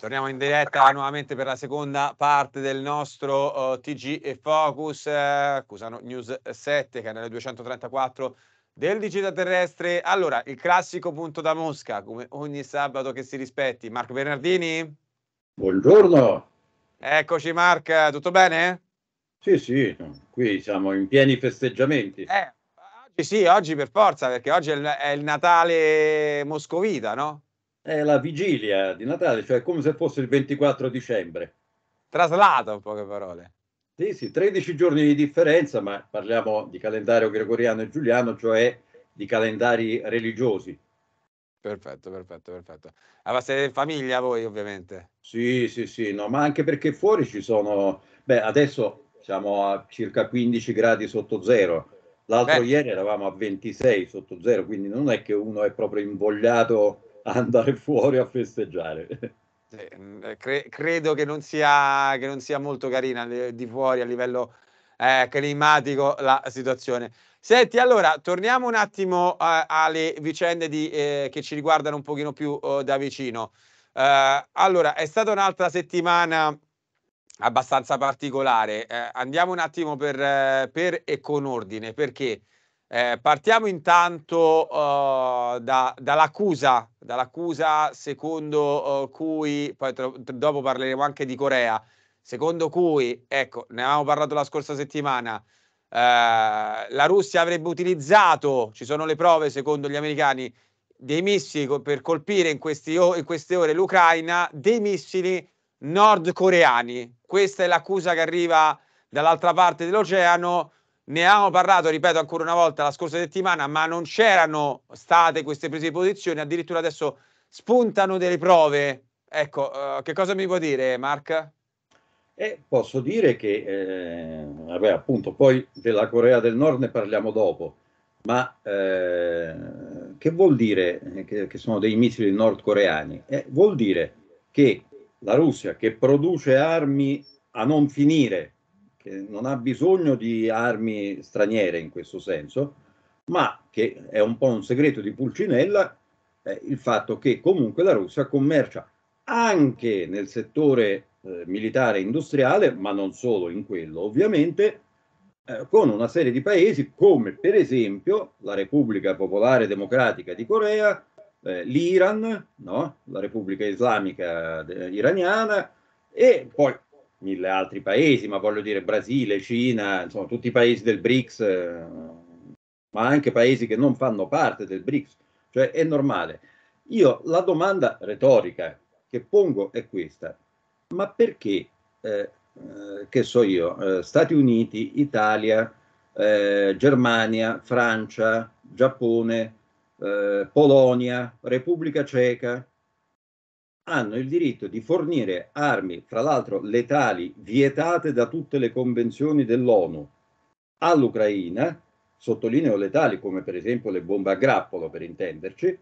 Torniamo in diretta nuovamente per la seconda parte del nostro uh, oh, TG e Focus, uh, Cusano News 7, canale 234 del Digita Terrestre. Allora, il classico punto da Mosca, come ogni sabato che si rispetti. Marco Bernardini? Buongiorno. Eccoci Marco, tutto bene? Sì, sì, qui siamo in pieni festeggiamenti. Eh, oggi sì, oggi per forza, perché oggi è il, è il Natale moscovita, no? è la vigilia di Natale, cioè come se fosse il 24 dicembre. Traslato in poche parole. Sì, sì, 13 giorni di differenza, ma parliamo di calendario gregoriano e giuliano, cioè di calendari religiosi. Perfetto, perfetto, perfetto. Allora ah, siete in famiglia voi ovviamente? Sì, sì, sì, no, ma anche perché fuori ci sono, beh adesso siamo a circa 15 gradi sotto zero, l'altro beh. ieri eravamo a 26 sotto zero, quindi non è che uno è proprio invogliato andare fuori a festeggiare. Mm, eh, cre- credo che non, sia, che non sia molto carina eh, di fuori a livello eh, climatico la situazione. Senti, allora, torniamo un attimo eh, alle vicende di, eh, che ci riguardano un pochino più oh, da vicino. Eh, allora, è stata un'altra settimana abbastanza particolare. andiamo un attimo per, per e con ordine, perché eh, partiamo intanto uh, da, dall'accusa, dall'accusa secondo uh, cui, poi tra, dopo parleremo anche di Corea, secondo cui, ecco, ne avevamo parlato la scorsa settimana, eh, la Russia avrebbe utilizzato, ci sono le prove secondo gli americani, dei missili co- per colpire in, questi o- in queste ore l'Ucraina, dei missili nordcoreani. Questa è l'accusa che arriva dall'altra parte dell'oceano ne avevamo parlato, ripeto ancora una volta, la scorsa settimana, ma non c'erano state queste prese di posizione, addirittura adesso spuntano delle prove. Ecco, uh, che cosa mi può dire Mark? Eh, posso dire che, eh, vabbè, appunto, poi della Corea del Nord ne parliamo dopo, ma eh, che vuol dire eh, che, che, sono dei missili nordcoreani? Eh, vuol dire che la Russia, che produce armi a non finire, eh, non ha bisogno di armi straniere in questo senso, ma che è un po' un segreto di Pulcinella eh, il fatto che comunque la Russia commercia anche nel settore eh, militare e industriale, ma non solo in quello ovviamente, eh, con una serie di paesi come per esempio la Repubblica Popolare Democratica di Corea, eh, l'Iran, no? la Repubblica Islamica de- eh, iraniana e poi mille altri paesi, ma voglio dire Brasile, Cina, insomma tutti i paesi del BRICS, eh, ma anche paesi che non fanno parte del BRICS, cioè è normale. Io la domanda retorica che pongo è questa, ma perché, eh, eh che so io, eh, Stati Uniti, Italia, Germania, Francia, Giappone, Polonia, Repubblica Ceca, hanno il diritto di fornire armi, fra l'altro letali, vietate da tutte le convenzioni dell'ONU all'Ucraina, sottolineo letali come per esempio le bombe a grappolo per intenderci,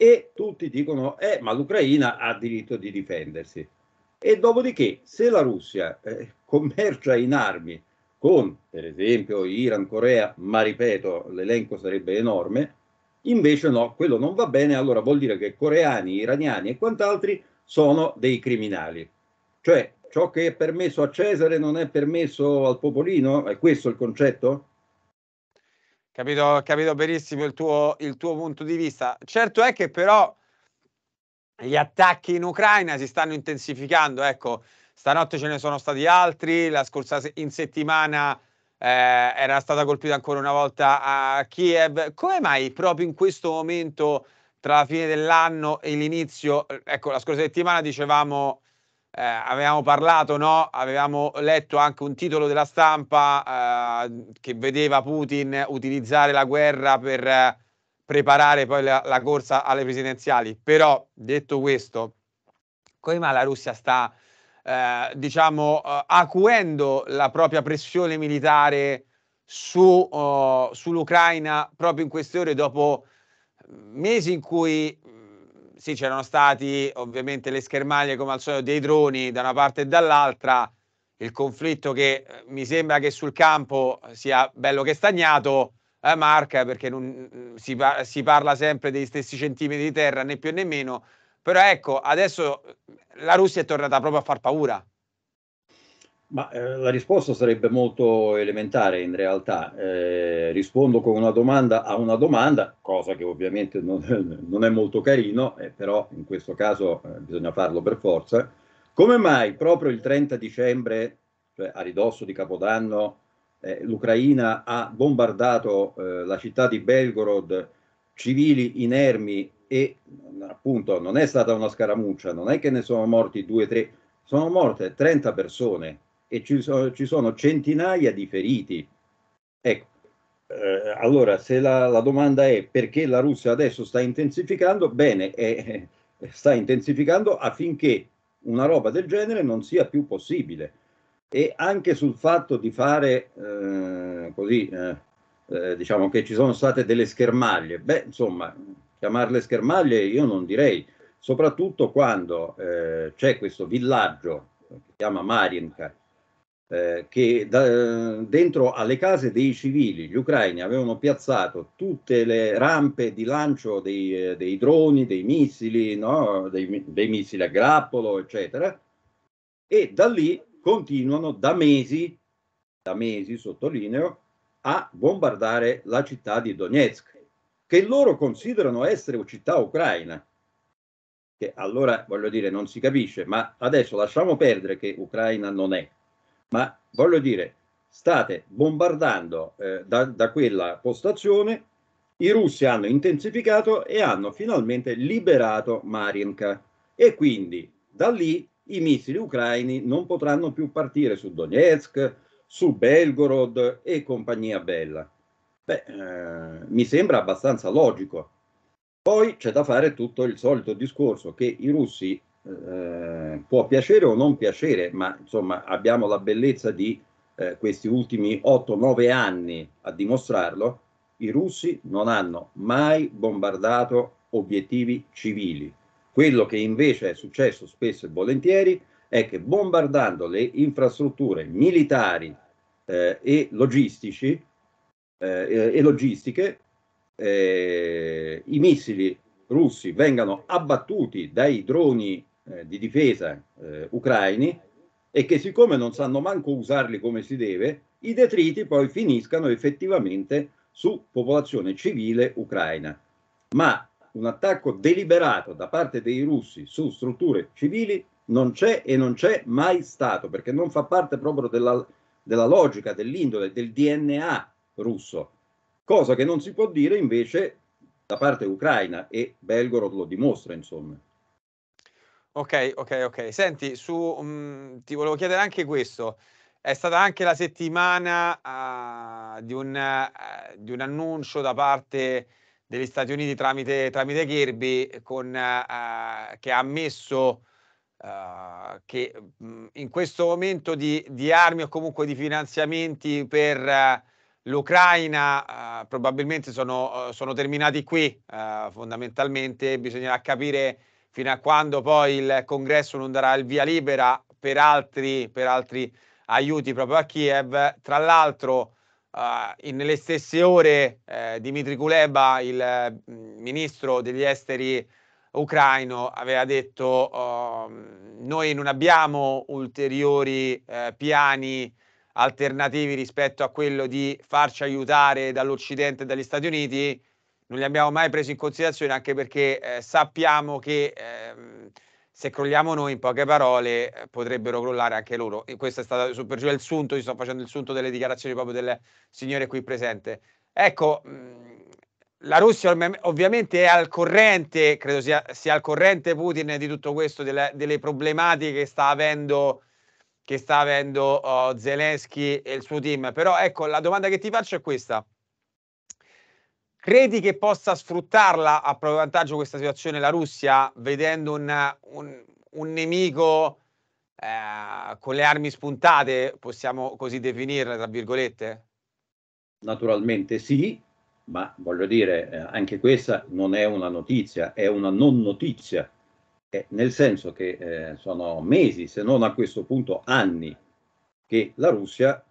e tutti dicono, eh, ma l'Ucraina ha diritto di difendersi. E dopodiché, se la Russia eh, commercia in armi con, per esempio, Iran, Corea, ma ripeto, l'elenco sarebbe enorme, Invece no, quello non va bene, allora vuol dire che coreani, iraniani e quant'altri sono dei criminali. Cioè, ciò che è permesso a Cesare non è permesso al popolino? È questo il concetto? Capito, capito benissimo il tuo, il tuo punto di vista. Certo è che però gli attacchi in Ucraina si stanno intensificando, ecco, stanotte ce ne sono stati altri, la scorsa se- in settimana eh, era stata colpita ancora una volta a Kiev. Come mai proprio in questo momento, tra la fine dell'anno e l'inizio, eh, ecco, la scorsa settimana dicevamo, eh, avevamo parlato, no? avevamo letto anche un titolo della stampa eh, che vedeva Putin utilizzare la guerra per eh, preparare poi la, la corsa alle presidenziali. Però, detto questo, come mai la Russia sta eh, diciamo, eh, acuendo la propria pressione militare su, uh, sull'Ucraina proprio in queste ore dopo mm, mesi in cui mm, sì, c'erano stati ovviamente le schermaglie come al solito dei droni da una parte e dall'altra, il conflitto che eh, mi sembra che sul campo sia bello che stagnato, eh, Marca, perché non, mm, si, si, parla sempre degli stessi centimetri di terra, né più né meno, però ecco, adesso eh, la Russia è tornata proprio a far paura. Ma eh, la risposta sarebbe molto elementare in realtà. Eh, rispondo con una domanda a una domanda, cosa che ovviamente non, non è molto carino, eh, però in questo caso eh, bisogna farlo per forza. Come mai proprio il 30 dicembre, cioè a ridosso di Capodanno, eh, l'Ucraina ha bombardato la città di Belgorod, civili inermi e appunto non è stata una scaramuccia, non è che ne sono morti due, tre, sono morte 30 persone e ci, so, ci sono centinaia di feriti. Ecco, eh, allora se la, la, domanda è perché la Russia adesso sta intensificando, bene, eh, sta intensificando affinché una roba del genere non sia più possibile. E anche sul fatto di fare eh, così, eh, eh, diciamo che ci sono state delle schermaglie, beh, insomma, chiamarle schermaglie io non direi, soprattutto quando eh, c'è questo villaggio eh, che si chiama Marienka, eh, che da, eh, dentro alle case dei civili, gli ucraini avevano piazzato tutte le rampe di lancio dei, eh, dei droni, dei missili, no? dei, dei missili a grappolo, eccetera, e da lì continuano da mesi, da mesi sottolineo, a bombardare la città di Donetsk che loro considerano essere città ucraina. Che allora, voglio dire, non si capisce, ma adesso lasciamo perdere che Ucraina non è. Ma voglio dire, state bombardando eh, da, da quella postazione, i russi hanno intensificato e hanno finalmente liberato Marienka. E quindi da lì i missili ucraini non potranno più partire su Donetsk, su Belgorod e compagnia bella. Beh, eh, mi sembra abbastanza logico. Poi c'è da fare tutto il solito discorso che i russi eh, può piacere o non piacere, ma insomma abbiamo la bellezza di eh, questi ultimi 8-9 anni a dimostrarlo, i russi non hanno mai bombardato obiettivi civili. Quello che invece è successo spesso e volentieri è che bombardando le infrastrutture militari eh, e logistici eh, e logistiche, eh, i missili russi vengano abbattuti dai droni eh, di difesa eh, ucraini e che siccome non sanno manco usarli come si deve, i detriti poi finiscano effettivamente su popolazione civile ucraina. Ma un attacco deliberato da parte dei russi su strutture civili non c'è e non c'è mai stato, perché non fa parte proprio della, della logica, dell'indole, del DNA russo, cosa che non si può dire invece da parte ucraina e Belgorod lo dimostra, insomma. Ok, ok, ok. Senti, su, um, ti volevo chiedere anche questo. È stata anche la settimana uh, di, un, uh, di, un, annuncio da parte degli Stati Uniti tramite, tramite Kirby con, uh, che ha ammesso eh, che mh, mm, in questo momento di, di, armi o comunque di finanziamenti per l'Ucraina eh, probabilmente sono, eh, sono, terminati qui eh, fondamentalmente, bisognerà capire fino a quando poi il congresso non darà il via libera per altri, per altri aiuti proprio a Kiev. Tra l'altro eh, nelle stesse ore eh, Dimitri Kuleba, il mm, ministro degli esteri ucraino, aveva detto oh, mm, noi non abbiamo ulteriori eh, piani alternativi rispetto a quello di farci aiutare dall'Occidente e dagli Stati Uniti, non li abbiamo mai presi in considerazione anche perché eh, sappiamo che eh, se crolliamo noi, in poche parole, eh, potrebbero crollare anche loro. E questo è stato super giù il sunto, io sto facendo il sunto delle dichiarazioni proprio del signore qui presente. Ecco, mm, la Russia ovviamente è al corrente, credo sia, sia al corrente Putin di tutto questo, delle, delle problematiche che sta avendo che sta avendo uh, Zelensky e il suo team. Però ecco, la domanda che ti faccio è questa. Credi che possa sfruttarla a proprio vantaggio questa situazione la Russia, vedendo un, un, un nemico eh, con le armi spuntate, possiamo così definirle, tra virgolette? Naturalmente sì, ma voglio dire, eh, anche questa non è una notizia, è una non notizia, eh, nel senso che eh, sono mesi, se non a questo punto anni, che la Russia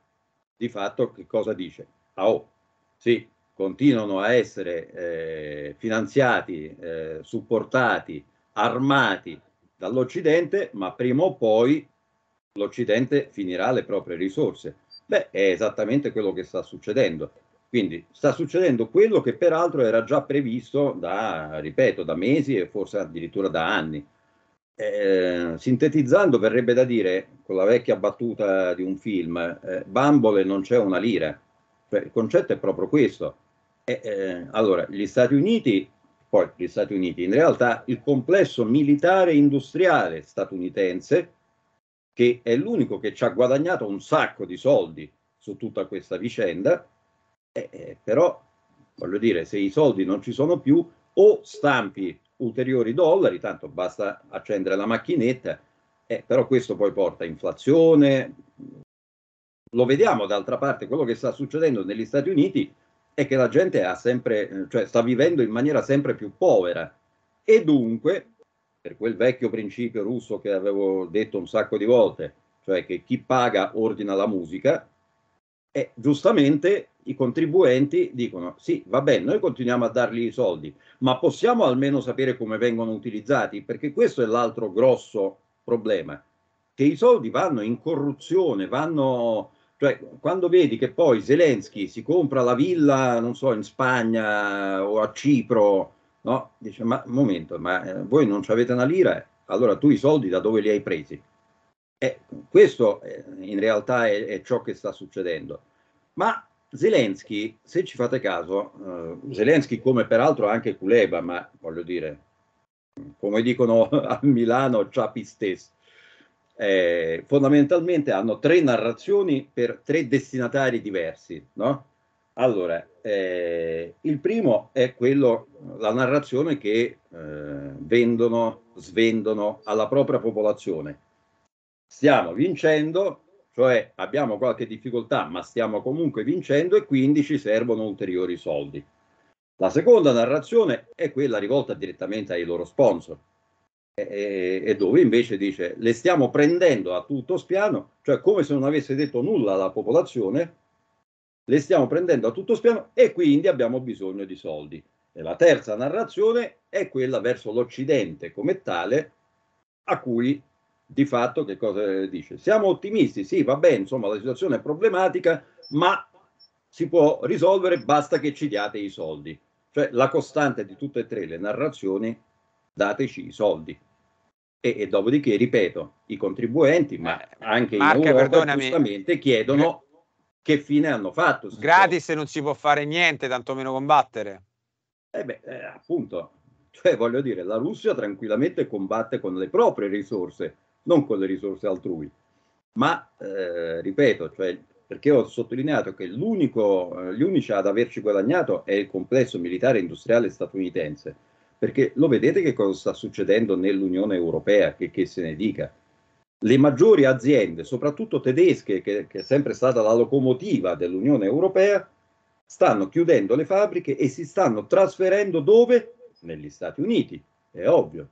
di fatto che cosa dice? Ah, oh, sì, continuano a essere eh, finanziati, eh, supportati, armati dall'Occidente, ma prima o poi l'Occidente finirà le proprie risorse. Beh, è esattamente quello che sta succedendo. Quindi sta succedendo quello che peraltro era già previsto da, ripeto, da mesi e forse addirittura da anni. Eh, sintetizzando verrebbe da dire, con la vecchia battuta di un film, eh, bambole non c'è una lira. Cioè, il concetto è proprio questo. Eh, allora, gli Stati Uniti, poi gli Stati Uniti, in realtà il complesso militare industriale statunitense, che è l'unico che ci ha guadagnato un sacco di soldi su tutta questa vicenda, eh, eh, però voglio dire, se i soldi non ci sono più, o stampi ulteriori dollari, tanto basta accendere la macchinetta, eh, però questo poi porta a inflazione. Lo vediamo d'altra parte, quello che sta succedendo negli Stati Uniti è che la gente ha sempre, cioè, sta vivendo in maniera sempre più povera e dunque, per quel vecchio principio russo che avevo detto un sacco di volte, cioè che chi paga ordina la musica, e giustamente i contribuenti dicono sì, va bene, noi continuiamo a dargli i soldi, ma possiamo almeno sapere come vengono utilizzati, perché questo è l'altro grosso problema, che i soldi vanno in corruzione, vanno... Cioè, quando vedi che poi Zelensky si compra la villa, non so, in Spagna o a Cipro, no? Dice, ma un momento, ma eh, voi non avete una lira? Allora tu i soldi da dove li hai presi? E eh, questo eh, in realtà è, è, ciò che sta succedendo. Ma Zelensky, se ci fate caso, eh, Zelensky come peraltro anche Culeba, ma voglio dire, come dicono a Milano, ciapi stessi, eh, fondamentalmente hanno tre narrazioni per tre destinatari diversi, no? Allora, eh, il primo è quello, la narrazione che eh, vendono, svendono alla propria popolazione, stiamo vincendo, cioè abbiamo qualche difficoltà ma stiamo comunque vincendo e quindi ci servono ulteriori soldi. La seconda narrazione è quella rivolta direttamente ai loro sponsor e, e dove invece dice le stiamo prendendo a tutto spiano, cioè come se non avesse detto nulla alla popolazione, le stiamo prendendo a tutto spiano e quindi abbiamo bisogno di soldi. E la terza narrazione è quella verso l'Occidente come tale, a cui di fatto che cosa dice? Siamo ottimisti, sì, va bene, insomma, la situazione è problematica, ma si può risolvere, basta che ci diate i soldi. Cioè la costante di tutte e tre le narrazioni, dateci i soldi. E, e dopodiché, ripeto, i contribuenti, ma eh, anche Marca, in Europa, giustamente, chiedono che fine hanno fatto. Gratis può. non si può fare niente, tantomeno combattere. Eh beh, eh, appunto, cioè voglio dire, la Russia tranquillamente combatte con le proprie risorse, non con le risorse altrui. Ma, eh, ripeto, cioè, perché ho sottolineato che eh, gli unici ad averci guadagnato è il complesso militare industriale statunitense, perché lo vedete che cosa sta succedendo nell'Unione Europea, che, che se ne dica. Le maggiori aziende, soprattutto tedesche, che, che è sempre stata la locomotiva dell'Unione Europea, stanno chiudendo le fabbriche e si stanno trasferendo dove? Negli Stati Uniti, è ovvio.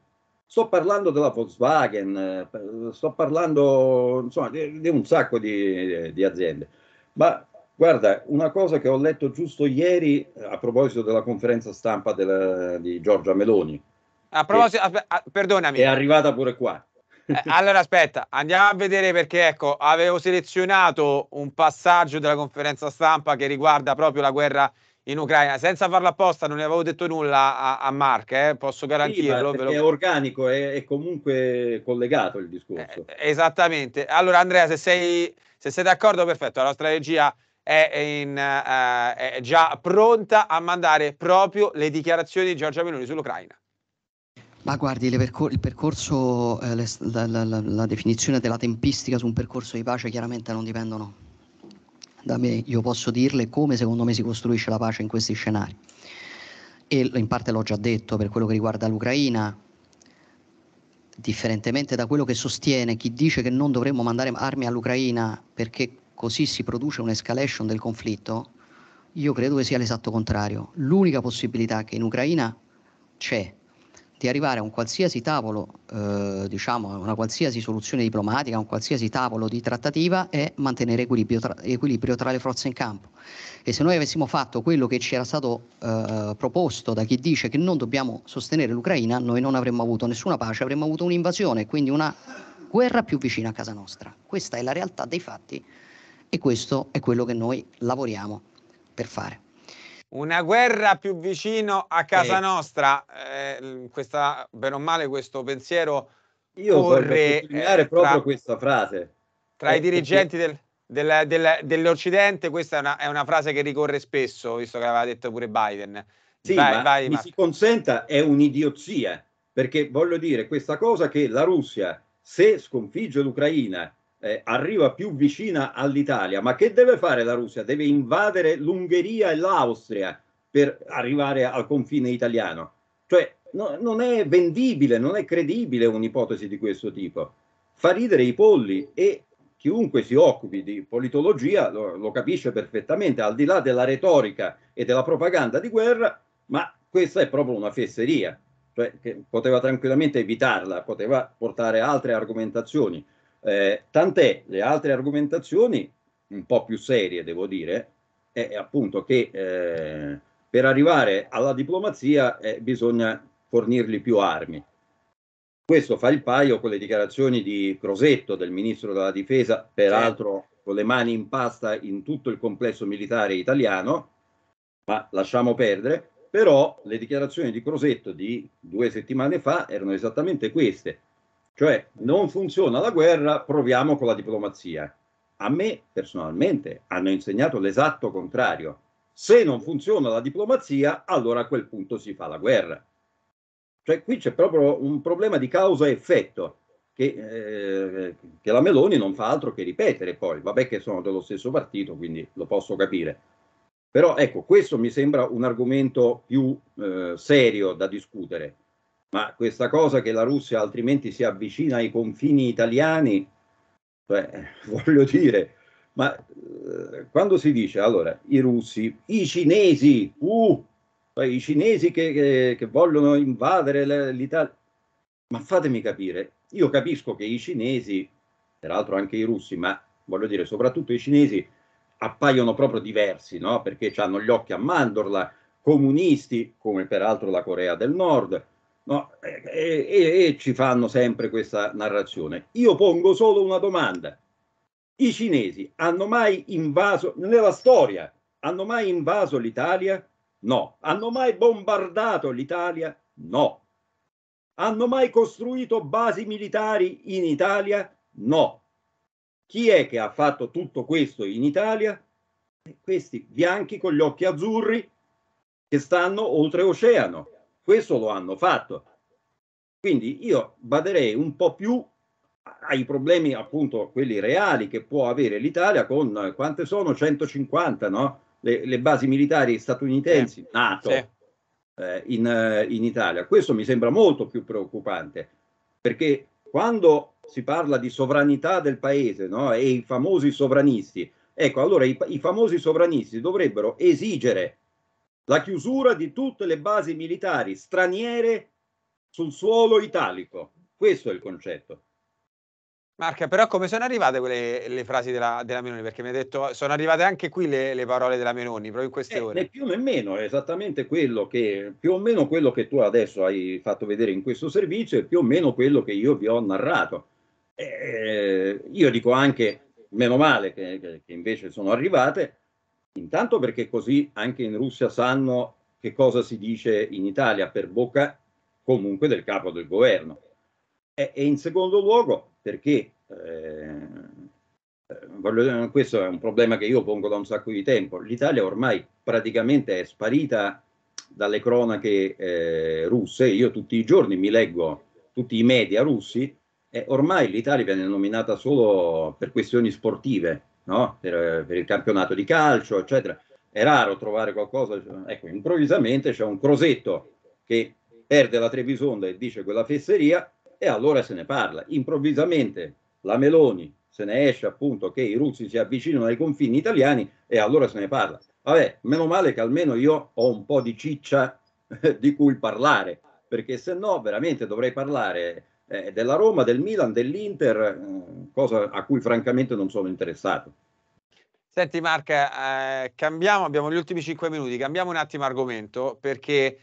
Sto parlando della Volkswagen, eh, sto parlando insomma, di, di, un sacco di, di aziende. Ma Guarda, una cosa che ho letto giusto ieri eh, a proposito della conferenza stampa della, di Giorgia Meloni. A proposito, a, a, perdonami. È arrivata pure qua. Eh, allora aspetta, andiamo a vedere perché ecco, avevo selezionato un passaggio della conferenza stampa che riguarda proprio la guerra in Ucraina, senza farla apposta, non ne avevo detto nulla a, a Mark, eh, posso garantirlo. Sì, lo... È organico, è, è, comunque collegato il discorso. Eh, eh, esattamente. Allora Andrea, se sei, se sei d'accordo, perfetto, la strategia è, in, eh, è già pronta a mandare proprio le dichiarazioni di Giorgia Meloni sull'Ucraina. Ma guardi, percor- il percorso, eh, le, la, la, la, definizione della tempistica su un percorso di pace chiaramente non dipendono da me, io posso dirle come secondo me si costruisce la pace in questi scenari. E in parte l'ho già detto per quello che riguarda l'Ucraina, differentemente da quello che sostiene chi dice che non dovremmo mandare armi all'Ucraina perché così si produce un'escalation del conflitto, io credo che sia l'esatto contrario. L'unica possibilità che in Ucraina c'è di arrivare a un qualsiasi tavolo, eh, diciamo a una qualsiasi soluzione diplomatica, a un qualsiasi tavolo di trattativa e mantenere equilibrio tra, equilibrio tra le forze in campo. E se noi avessimo fatto quello che ci era stato eh, proposto da chi dice che non dobbiamo sostenere l'Ucraina, noi non avremmo avuto nessuna pace, avremmo avuto un'invasione, quindi una guerra più vicina a casa nostra. Questa è la realtà dei fatti e questo è quello che noi lavoriamo per fare. Una guerra più vicino a casa eh. nostra, eh, questa, bene o male questo pensiero Io corre eh, proprio tra, questa frase. Tra eh, i dirigenti del, del, del, dell'Occidente questa è una, è una, frase che ricorre spesso, visto che l'aveva detto pure Biden. Sì, vai, vai, mi Marco. si consenta, è un'idiozia, perché voglio dire questa cosa che la Russia, se sconfigge l'Ucraina, eh, arriva più vicina all'Italia. Ma che deve fare la Russia? Deve invadere l'Ungheria e l'Austria per arrivare al confine italiano. Cioè, no, non è vendibile, non è credibile un'ipotesi di questo tipo. Fa ridere i polli e chiunque si occupi di politologia lo, lo capisce perfettamente, al di là della retorica e della propaganda di guerra, ma questa è proprio una fesseria, cioè che poteva tranquillamente evitarla, poteva portare altre argomentazioni. Eh, tant'è le altre argomentazioni, un po' più serie devo dire, è, appunto che eh, per arrivare alla diplomazia eh, bisogna fornirgli più armi. Questo fa il paio con le dichiarazioni di Crosetto, del ministro della difesa, peraltro certo. con le mani in pasta in tutto il complesso militare italiano, ma lasciamo perdere. Però le dichiarazioni di Crosetto di due settimane fa erano esattamente queste. Cioè, non funziona la guerra, proviamo con la diplomazia. A me personalmente hanno insegnato l'esatto contrario. Se non funziona la diplomazia, allora a quel punto si fa la guerra. Cioè, qui c'è proprio un problema di causa-effetto e che, eh, che la Meloni non fa altro che ripetere poi. Vabbè che sono dello stesso partito, quindi lo posso capire. Però ecco, questo mi sembra un argomento più eh, serio da discutere ma questa cosa che la Russia altrimenti si avvicina ai confini italiani, beh, cioè, voglio dire, ma eh, quando si dice allora i russi, i cinesi, uh, cioè, i cinesi che, che, che vogliono invadere l'Italia, ma fatemi capire, io capisco che i cinesi, peraltro anche i russi, ma voglio dire soprattutto i cinesi, appaiono proprio diversi, no? perché hanno gli occhi a mandorla, comunisti, come peraltro la Corea del Nord, No, e, e, e ci fanno sempre questa narrazione. Io pongo solo una domanda. I cinesi hanno mai invaso, nella storia, hanno mai invaso l'Italia? No. Hanno mai bombardato l'Italia? No. Hanno mai costruito basi militari in Italia? No. Chi è che ha fatto tutto questo in Italia? Questi bianchi con gli occhi azzurri che stanno oltreoceano. Questo lo hanno fatto. Quindi io baderei un po' più ai problemi appunto quelli reali che può avere l'Italia con eh, quante sono 150 no? le, le basi militari statunitensi eh, NATO sì. eh, in, eh, in, Italia. Questo mi sembra molto più preoccupante perché quando si parla di sovranità del paese no? e i famosi sovranisti, ecco allora i, i famosi sovranisti dovrebbero esigere la chiusura di tutte le basi militari straniere sul suolo italico. Questo è il concetto. Marca, però come sono arrivate quelle le frasi della, della Meloni? Perché mi ha detto, sono arrivate anche qui le, le, parole della Meloni, proprio in queste eh, ore. Né più né meno, è esattamente quello che, più o meno quello che tu adesso hai fatto vedere in questo servizio e più o meno quello che io vi ho narrato. Eh, io dico anche, meno male che, che invece sono arrivate, Intanto perché così anche in Russia sanno che cosa si dice in Italia per bocca comunque del capo del governo. E, e in secondo luogo perché, eh, voglio, questo è un problema che io pongo da un sacco di tempo, l'Italia ormai praticamente è sparita dalle cronache eh, russe, io tutti i giorni mi leggo tutti i media russi e ormai l'Italia viene nominata solo per questioni sportive no? per, per, il campionato di calcio, eccetera. È raro trovare qualcosa, ecco, improvvisamente c'è un Crosetto che perde la Trevisonda e dice quella fesseria e allora se ne parla. Improvvisamente la Meloni se ne esce appunto che i russi si avvicinano ai confini italiani e allora se ne parla. Vabbè, meno male che almeno io ho un po' di ciccia di cui parlare, perché se no veramente dovrei parlare eh, della Roma, del Milan, dell'Inter, eh, cosa a cui francamente non sono interessato. Senti Marca, eh, cambiamo, abbiamo gli ultimi 5 minuti, cambiamo un attimo argomento perché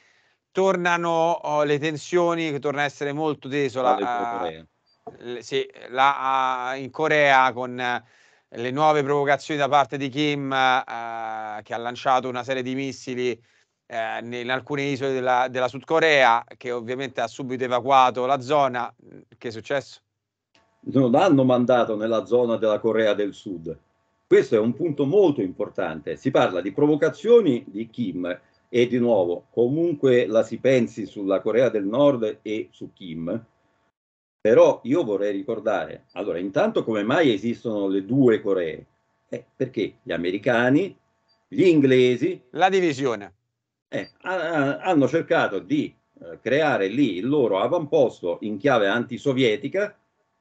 tornano oh, le tensioni, torna a essere molto teso la, la, le, eh, sì, la, eh, in Corea con eh, le nuove provocazioni da parte di Kim che ha lanciato una serie di missili eh, in alcune isole della, della Sud Corea, che ovviamente ha subito evacuato la zona. Mm, che è successo? Non hanno mandato nella zona della Corea del Sud. Questo è un punto molto importante. Si parla di provocazioni di Kim e di nuovo, comunque la si pensi sulla Corea del Nord e su Kim, però io vorrei ricordare, allora intanto come mai esistono le due Coree? Eh, perché gli americani, gli inglesi... La divisione eh, hanno cercato di eh, creare lì il loro avamposto in chiave antisovietica,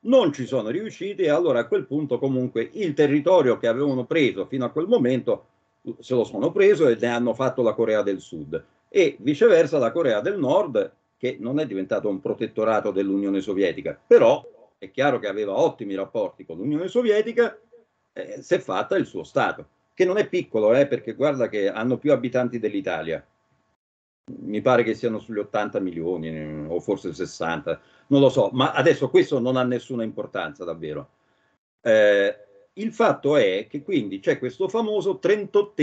non ci sono riusciti e allora a quel punto comunque il territorio che avevano preso fino a quel momento uh, se lo sono preso e ne hanno fatto la Corea del Sud e viceversa la Corea del Nord che non è diventato un protettorato dell'Unione Sovietica, però è chiaro che aveva ottimi rapporti con l'Unione Sovietica, eh, si è fatta il suo Stato, che non è piccolo, eh, perché guarda che hanno più abitanti dell'Italia, mi pare che siano sugli 80 milioni o forse 60, non lo so, ma adesso questo non ha nessuna importanza davvero. Eh, il fatto è che quindi c'è questo famoso 38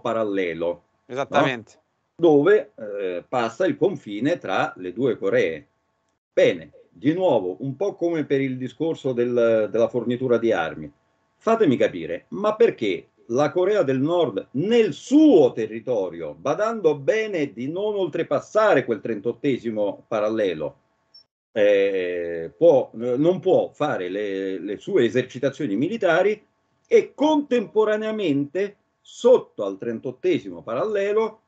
parallelo. Esattamente. No? Dove eh, passa il confine tra le due Coree. Bene, di nuovo, un po' come per il discorso del, della fornitura di armi. Fatemi capire, ma perché la Corea del Nord nel suo territorio, badando bene di non oltrepassare quel 38 parallelo. Eh, può, eh, non può fare le, le sue esercitazioni militari e contemporaneamente sotto al 38 parallelo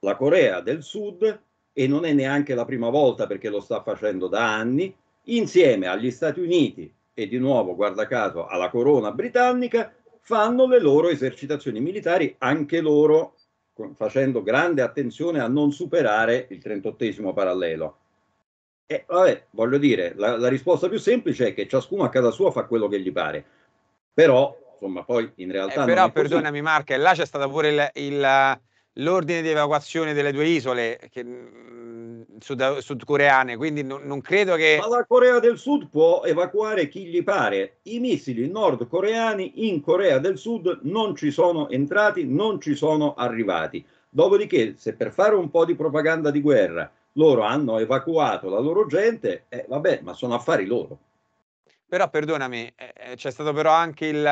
la Corea del Sud, e non è neanche la prima volta perché lo sta facendo da anni, insieme agli Stati Uniti e di nuovo, guarda caso, alla corona britannica, fanno le loro esercitazioni militari, anche loro facendo grande attenzione a non superare il 38 parallelo. E vabbè, voglio dire, la, la, risposta più semplice è che ciascuno a casa sua fa quello che gli pare, però insomma poi in realtà... Eh, però perdonami Marca, e là c'è stato pure il, il, l'ordine di evacuazione delle due isole, che mm, sud- sudcoreane, quindi no- non credo che... Ma la Corea del Sud può evacuare chi gli pare. I missili nordcoreani in Corea del Sud non ci sono entrati, non ci sono arrivati. Dopodiché, se per fare un po' di propaganda di guerra loro hanno evacuato la loro gente, eh, vabbè, ma sono affari loro. Però perdonami, eh, eh c'è stato però anche il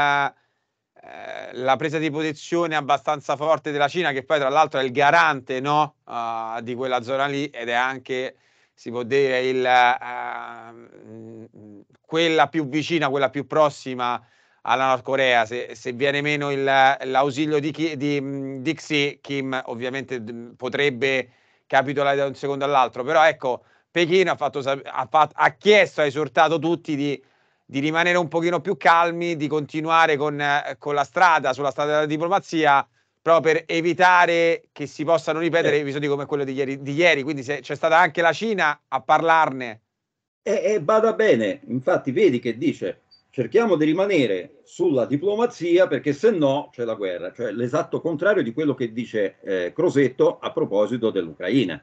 eh, la presa di posizione abbastanza forte della Cina, che poi tra l'altro è il garante no, uh, di quella zona lì ed è anche, si può dire, il, uh, quella più vicina, quella più prossima alla Nord Corea. Se, se viene meno il, l'ausilio di, di, di Xi, Kim ovviamente potrebbe capitolare da un secondo all'altro, però ecco, Pechino ha, fatto, ha, fatto, ha chiesto, ha esortato tutti di di rimanere un pochino più calmi, di continuare con, eh, con la strada, sulla strada della diplomazia, proprio per evitare che si possano ripetere eh. episodi come quello di ieri. Di ieri. Quindi c'è stata anche la Cina a parlarne. E, vada bene, infatti vedi che dice cerchiamo di rimanere sulla diplomazia perché se no c'è la guerra, cioè l'esatto contrario di quello che dice eh, Crosetto a proposito dell'Ucraina.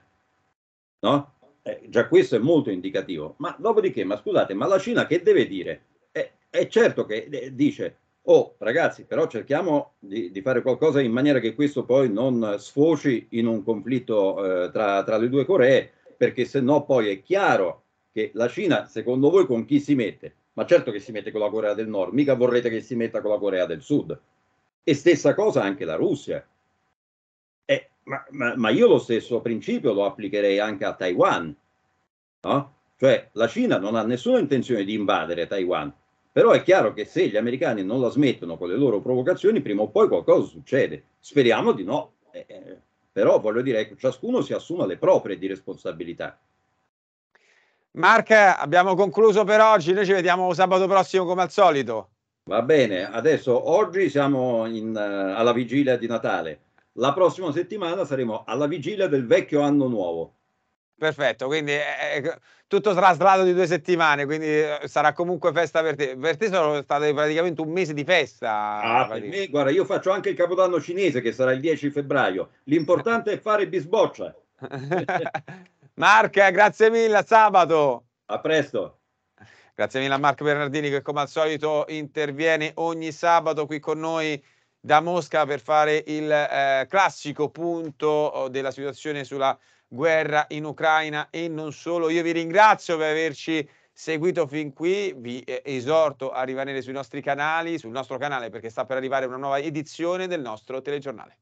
No? Eh, già questo è molto indicativo. Ma dopodiché, ma scusate, ma la Cina che deve dire? È, eh, è certo che eh, dice, oh ragazzi, però cerchiamo di, di, fare qualcosa in maniera che questo poi non sfoci in un conflitto eh, tra, tra le due Coree, perché se no poi è chiaro che la Cina, secondo voi, con chi si mette? Ma certo che si mette con la Corea del Nord, mica vorrete che si metta con la Corea del Sud. E stessa cosa anche la Russia ma, ma, ma, io lo stesso principio lo applicherei anche a Taiwan, no? Cioè la Cina non ha nessuna intenzione di invadere Taiwan, però è chiaro che se gli americani non la smettono con le loro provocazioni, prima o poi qualcosa succede. Speriamo di no, eh, eh però voglio dire che ecco, ciascuno si assuma le proprie di responsabilità. Marca, abbiamo concluso per oggi, noi ci vediamo sabato prossimo come al solito. Va bene, adesso oggi siamo in, uh, alla vigilia di Natale la prossima settimana saremo alla vigilia del vecchio anno nuovo. Perfetto, quindi eh, eh ecco, tutto traslato di due settimane, quindi eh, sarà comunque festa per te. Per te sono state praticamente un mese di festa. Ah, per me, guarda, io faccio anche il capodanno cinese che sarà il 10 febbraio. L'importante è fare bisboccia. Mark, grazie mille, a sabato. A presto. Grazie mille a Marco Bernardini che come al solito interviene ogni sabato qui con noi da Mosca per fare il eh, classico punto oh, della situazione sulla guerra in Ucraina e non solo. Io vi ringrazio per averci seguito fin qui, vi eh, esorto a rimanere sui nostri canali, sul nostro canale perché sta per arrivare una nuova edizione del nostro telegiornale.